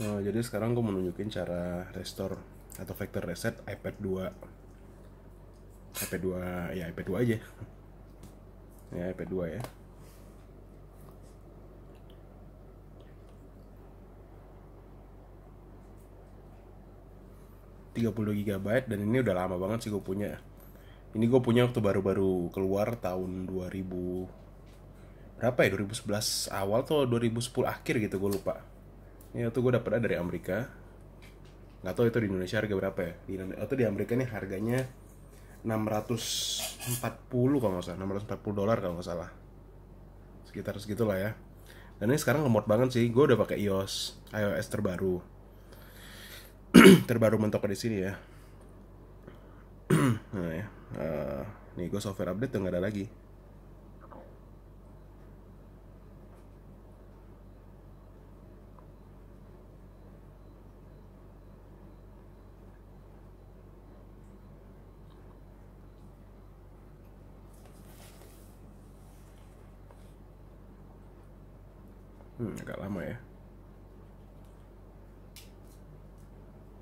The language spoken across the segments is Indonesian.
uh, jadi sekarang gue mau nunjukin cara restore atau vector reset iPad 2 iPad 2 ya iPad 2 aja ya iPad 2 ya tiga puluh gigabyte dan ini udah lama banget sih gue punya ini gue punya waktu baru-baru keluar tahun 2000 berapa ya 2011 awal atau 2010 akhir gitu gue lupa ya itu gue dapetnya dari Amerika. Nggak tahu itu di Indonesia harga berapa ya. Di Indonesia, itu di Amerika nih harganya 640 kalau nggak salah, 640 dolar kalau nggak salah. Sekitar segitulah ya. Dan ini sekarang ngemot banget sih. Gue udah pakai iOS, iOS terbaru. terbaru mentok di sini ya. nah ya. Uh, nih gue software update tuh nggak ada lagi Hmm, agak lama ya.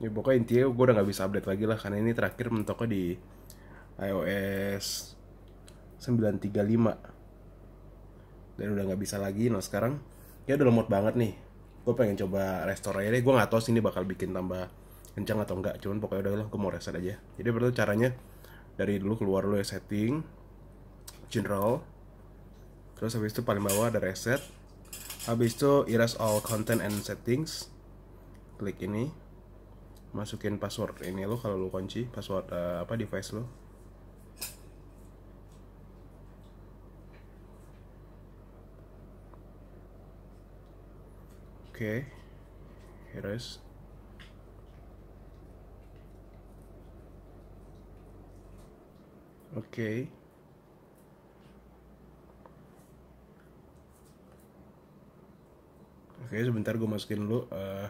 Ya pokoknya intinya gue udah nggak bisa update lagi lah karena ini terakhir mentoknya di iOS 935 dan udah nggak bisa lagi. Nah sekarang ya udah lemot banget nih. Gue pengen coba restore aja deh. Gue nggak tahu sih ini bakal bikin tambah kencang atau enggak. Cuman pokoknya udah lah, gue mau reset aja. Jadi berarti caranya dari dulu keluar dulu ya setting, general, terus habis itu paling bawah ada reset, habis itu erase all content and settings klik ini masukin password ini lo kalau lo kunci password uh, apa device lo oke okay. erase oke okay. Oke, okay, sebentar gue masukin dulu uh,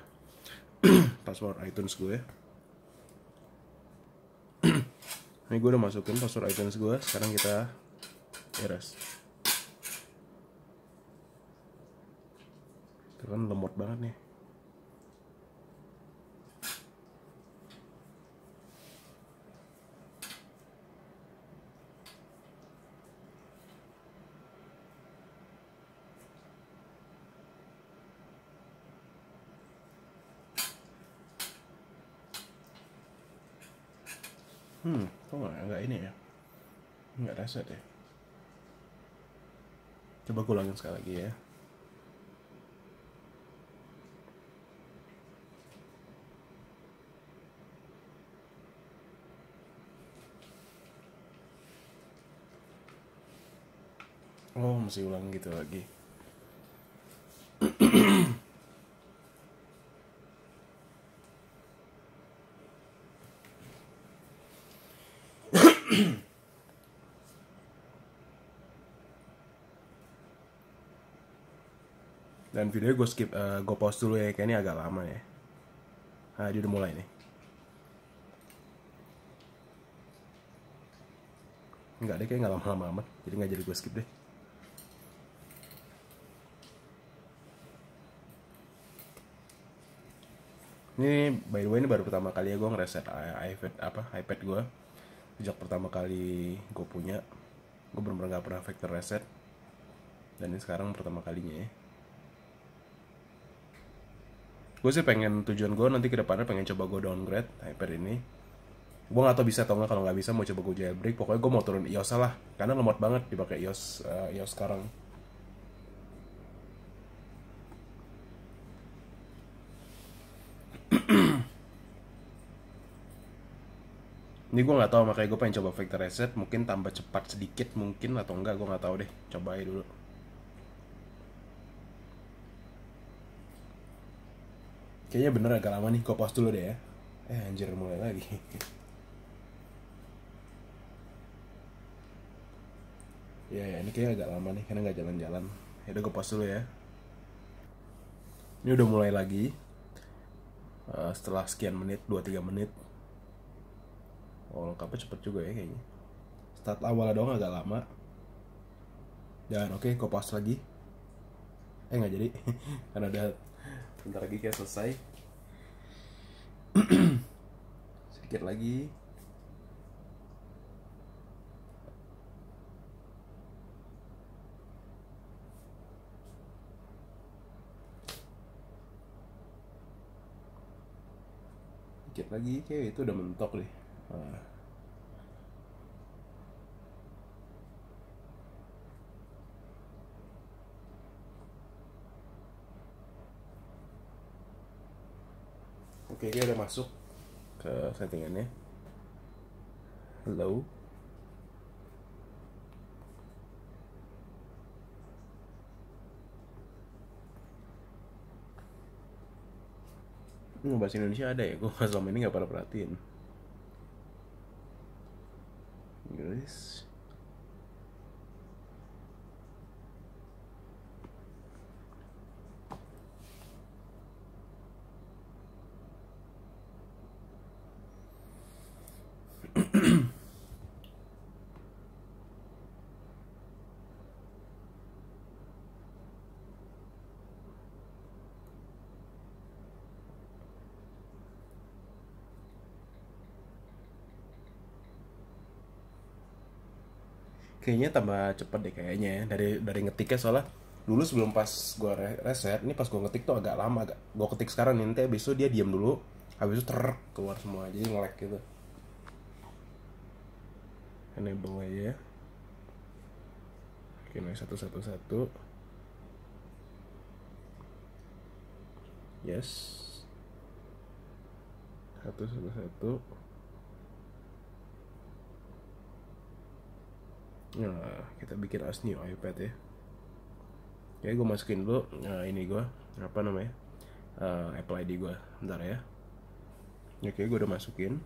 password iTunes gue. Ya. Ini gue udah masukin password iTunes gue. Sekarang kita eras. Itu kan lemot banget nih. Hmm, kok nggak, nggak ini ya? Nggak rasa deh. Ya? Coba gue ulangin sekali lagi ya. Oh, masih ulang gitu lagi. Dan videonya gue skip, uh, eh, gue pause dulu ya, kayaknya agak lama ya. Nah, dia udah mulai nih. Enggak deh, kayaknya nggak lama-lama amat. Jadi nggak jadi gue skip deh. Ini by the way ini baru pertama kali ya gue ngereset iPad apa iPad gue sejak pertama kali gue punya gue bener-bener gak pernah factor reset dan ini sekarang pertama kalinya ya gue sih pengen tujuan gue nanti kedepannya pengen coba gue downgrade hyper ini gue nggak tau bisa atau nggak kalau nggak bisa mau coba gue jailbreak pokoknya gue mau turun iOS lah karena lemot banget dipakai iOS uh, iOS sekarang ini gue nggak tahu makanya gue pengen coba factor reset mungkin tambah cepat sedikit mungkin atau enggak gue nggak tahu deh coba aja dulu kayaknya bener agak lama nih gue pas dulu deh ya eh anjir mulai lagi ya ya ini kayaknya agak lama nih karena nggak jalan-jalan ya udah gue pas dulu ya ini udah mulai lagi uh, setelah sekian menit dua tiga menit oh lengkapnya cepet juga ya kayaknya start awalnya doang agak lama dan oke okay, kopas lagi eh nggak jadi karena ada bentar lagi kayak selesai sedikit lagi sedikit lagi kayak itu udah mentok deh Oke, dia udah masuk ke settingannya. Hello. Ini bahasa Indonesia ada ya? Gue selama ini gak pernah perhatiin. kayaknya tambah cepet deh kayaknya ya. dari dari ngetiknya soalnya dulu sebelum pas gue reset ini pas gue ngetik tuh agak lama agak gue ketik sekarang nanti abis itu dia diam dulu habis itu ter keluar semua jadi ngelek gitu enable aja ya. oke naik satu satu satu yes satu satu satu Nah, kita bikin as new iPad ya. Oke, ya, gue masukin dulu nah, ini gue apa namanya uh, Apple ID gue, ntar ya. Oke, ya, gue udah masukin.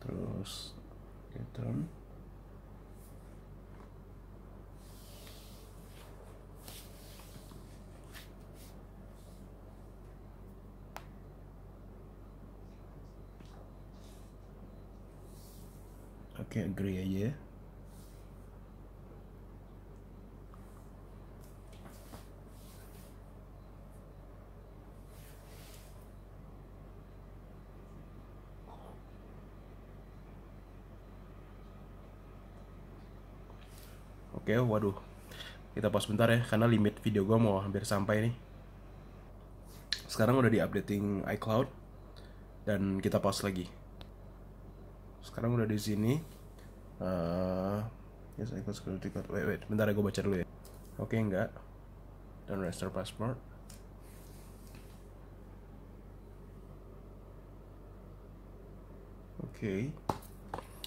Terus, return. Ya, pakai agree aja ya. Oke, okay, waduh. Kita pause bentar ya, karena limit video gue mau hampir sampai nih. Sekarang udah di updating iCloud. Dan kita pause lagi. Sekarang udah di sini uh, yes I security code wait wait bentar ya gue baca dulu ya oke okay, enggak dan register passport, oke okay.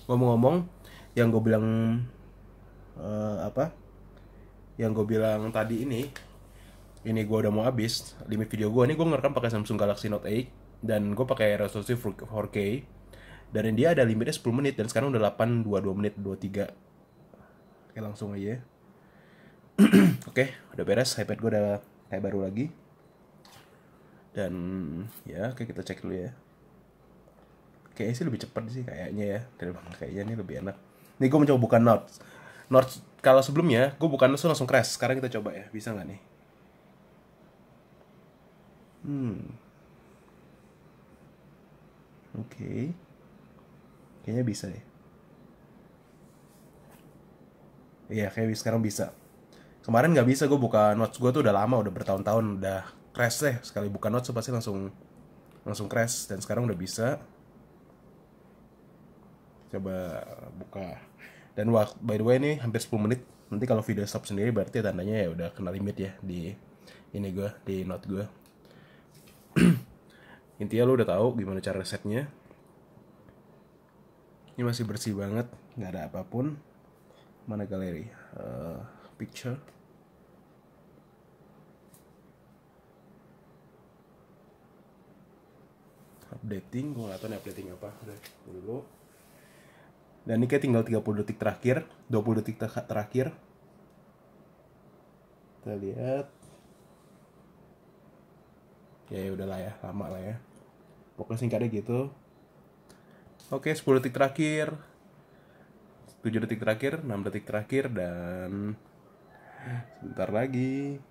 ngomong-ngomong yang gue bilang uh, apa yang gue bilang tadi ini ini gue udah mau habis limit video gue ini gue ngerekam pakai Samsung Galaxy Note 8 dan gue pakai resolusi 4K dan dia ada limitnya 10 menit dan sekarang udah 8 22 menit 23 oke langsung aja ya. oke udah beres iPad gue udah kayak baru lagi dan ya oke kita cek dulu ya kayaknya sih lebih cepat sih kayaknya ya daripada kayaknya ini lebih enak nih gue mencoba bukan notes notes kalau sebelumnya gue bukan notes langsung crash sekarang kita coba ya bisa nggak nih hmm oke okay. Kayaknya bisa deh. Iya, kayak sekarang bisa. Kemarin nggak bisa, gue buka notes gue tuh udah lama, udah bertahun-tahun, udah crash deh. Sekali buka notes pasti langsung langsung crash dan sekarang udah bisa. Coba buka. Dan by the way ini hampir 10 menit. Nanti kalau video stop sendiri berarti tandanya ya udah kena limit ya di ini gue, di note gue. Intinya lo udah tahu gimana cara resetnya ini masih bersih banget nggak ada apapun mana galeri uh, picture updating gue gak tau nih updating apa udah dulu dan ini kayak tinggal 30 detik terakhir 20 detik ter terakhir kita lihat ya, ya udah lah ya lama lah ya pokoknya singkatnya gitu Oke, 10 detik terakhir. 7 detik terakhir, 6 detik terakhir dan sebentar lagi.